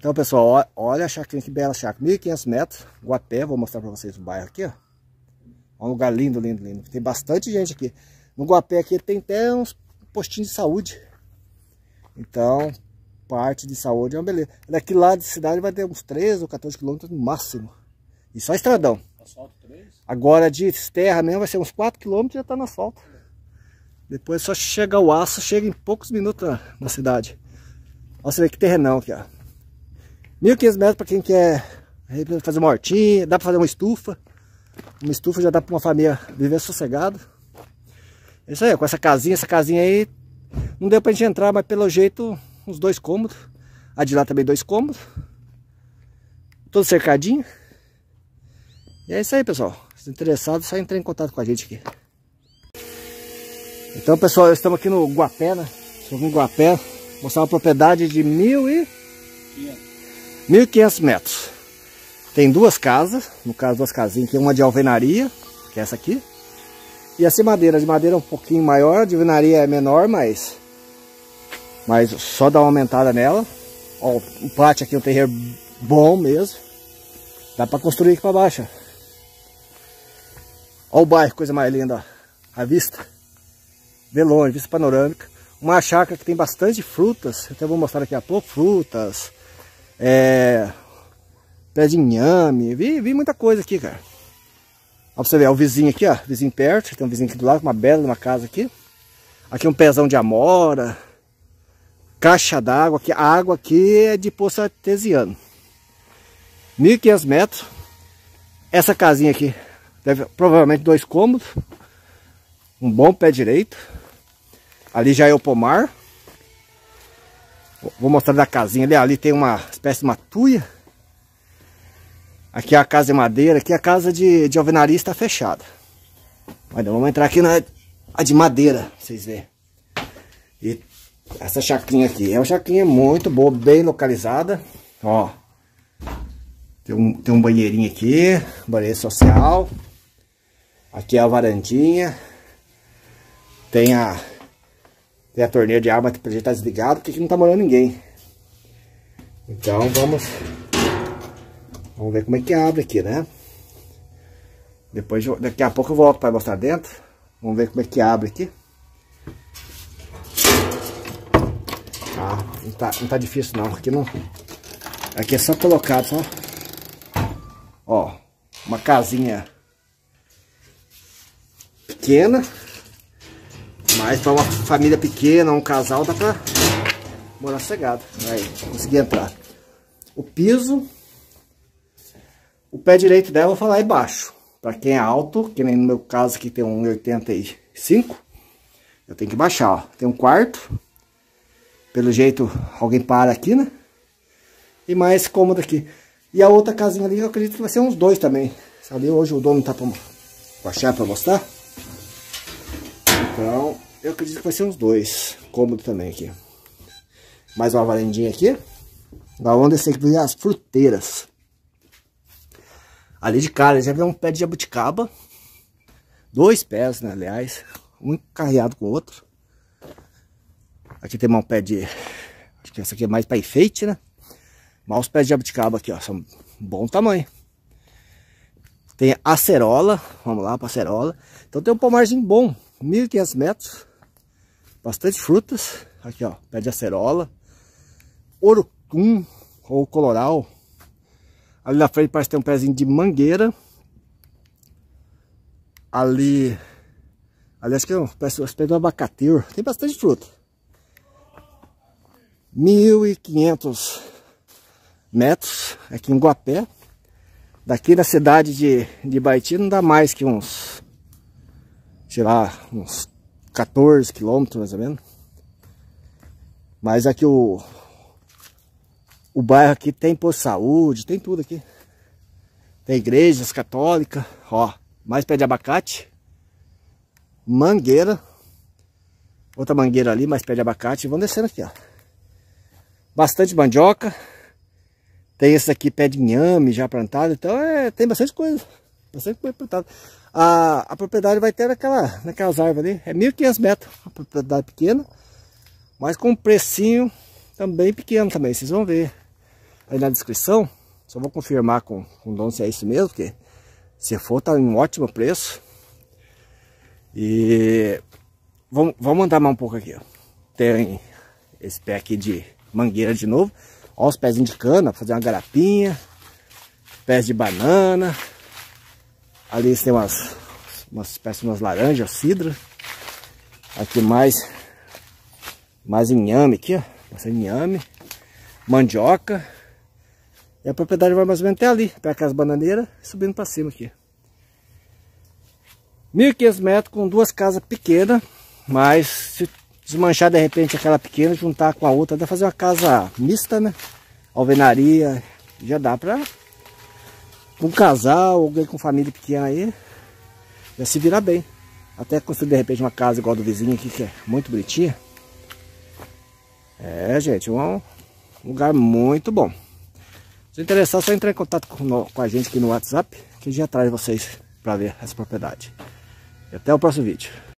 Então, pessoal, olha a chacrinha, que bela chácara. 1.500 metros, Guapé, vou mostrar para vocês o bairro aqui, ó. um lugar lindo, lindo, lindo. Tem bastante gente aqui. No Guapé aqui tem até uns postinhos de saúde. Então, parte de saúde é uma beleza. Daqui lá de cidade vai ter uns 13 ou 14 quilômetros no máximo. E só estradão. Asfalto 3? Agora de terra mesmo vai ser uns 4 quilômetros e já tá no asfalto. Depois só chega o aço, chega em poucos minutos na, na cidade. Olha você vê que terrenão aqui, ó. 1.500 metros para quem quer fazer uma hortinha, dá para fazer uma estufa. Uma estufa já dá para uma família viver sossegado. É isso aí, com essa casinha, essa casinha aí não deu para gente entrar, mas pelo jeito uns dois cômodos. A de lá também dois cômodos. Todo cercadinho. E é isso aí, pessoal. Se interessado, só entrar em contato com a gente aqui. Então, pessoal, estamos aqui no Guapé, né? Estamos no Guapé. Mostrar uma propriedade de mil e... 500. 1.500 metros. Tem duas casas, no caso duas casinhas aqui, uma de alvenaria, que é essa aqui. E essa de madeira, de madeira um pouquinho maior, de alvenaria é menor, mas, mas só dá uma aumentada nela. Ó, o pátio aqui é um terreiro bom mesmo. Dá para construir aqui para baixo. Olha o bairro, coisa mais linda, ó. a vista. De longe, vista panorâmica. Uma chácara que tem bastante frutas, até vou mostrar aqui a pouco, frutas, é, pé de inhame, vi, vi muita coisa aqui, cara. Olha pra você ver, o vizinho aqui, ó, vizinho perto, tem um vizinho aqui do lado, uma bela uma casa aqui. Aqui um pezão de amora, caixa d'água, aqui, a água aqui é de poço artesiano. 1.500 metros, essa casinha aqui, deve, provavelmente dois cômodos, um bom pé direito, ali já é o pomar, Vou mostrar da casinha ali. Ali tem uma espécie de uma tuia. Aqui é a casa de madeira. Aqui é a casa de, de alvenaria está fechada. Mas vamos entrar aqui na a de madeira, vocês verem. E essa chacrinha aqui. É uma chacrinha muito boa, bem localizada. Ó. Tem um, tem um banheirinho aqui. Banheiro social. Aqui é a varandinha. Tem a tem a torneira de ar, mas gente tá desligado, porque aqui não tá morando ninguém. Então vamos... Vamos ver como é que abre aqui, né? Depois, daqui a pouco eu volto para mostrar dentro. Vamos ver como é que abre aqui. Ah, não tá, não tá difícil não, aqui não... Aqui é só colocar, só... Ó, uma casinha pequena mas para uma família pequena, um casal, dá para morar cegado. Aí, consegui entrar. O piso, o pé direito dela, eu vou falar, é baixo. Para quem é alto, que nem no meu caso que tem 1,85, eu tenho que baixar, ó. Tem um quarto. Pelo jeito, alguém para aqui, né? E mais cômodo aqui. E a outra casinha ali, eu acredito que vai ser uns dois também. Ali hoje o dono tá para baixar para mostrar. Então, eu acredito que vai ser uns dois. Cômodo também aqui. Mais uma varandinha aqui. Da onde sei que as fruteiras. Ali de cara, já vem um pé de jabuticaba. Dois pés, né, aliás. Um encarreado com o outro. Aqui tem um pé de... Acho que essa aqui é mais para enfeite, né? Mas os pés de jabuticaba aqui, ó. São bom tamanho. Tem acerola. Vamos lá para acerola. Então tem um pomarzinho bom. 1.500 metros bastante frutas. Aqui, ó, pé de acerola, orucum ou coloral. Ali na frente parece ter um pezinho de mangueira. Ali, ali acho que é um pé, de abacateiro. Tem bastante fruta. 1.500 metros aqui em Guapé. Daqui na cidade de, de Baiti não dá mais que uns, tirar uns 14 quilômetros mais ou menos. Mas aqui o, o bairro aqui tem por saúde, tem tudo aqui. Tem igrejas católicas, ó, mais pé de abacate, mangueira, outra mangueira ali, mais pé de abacate, vão descendo aqui, ó. Bastante mandioca, tem esse aqui pé de inhame já plantado, então é, tem bastante coisa. Eu sempre fui plantado. A, a propriedade vai ter naquela, naquelas árvores ali. É 1.500 metros a propriedade pequena. Mas com um precinho também pequeno também. Vocês vão ver aí na descrição. Só vou confirmar com, com o dono se é isso mesmo. Porque se for, tá em um ótimo preço. E vamos, vamos andar mais um pouco aqui. Ó. Tem esse pé aqui de mangueira de novo. Olha os pés de cana, fazer uma garapinha. Pés de banana. Ali tem umas, umas espécies umas laranjas, cidra. Aqui mais, mais inhame aqui, ó. Bastante inhame. Mandioca. E a propriedade vai mais ou menos até ali, pega aquelas bananeiras subindo para cima aqui. 1.500 metros com duas casas pequenas, mas se desmanchar de repente aquela pequena, juntar com a outra, dá fazer uma casa mista, né? Alvenaria, já dá para um casal, alguém com família pequena aí, já se virar bem. Até construir de repente uma casa igual a do vizinho aqui, que é muito bonitinha. É, gente, um lugar muito bom. Se interessar, é só entrar em contato com, com a gente aqui no WhatsApp, que a gente já traz vocês para ver essa propriedade. E até o próximo vídeo.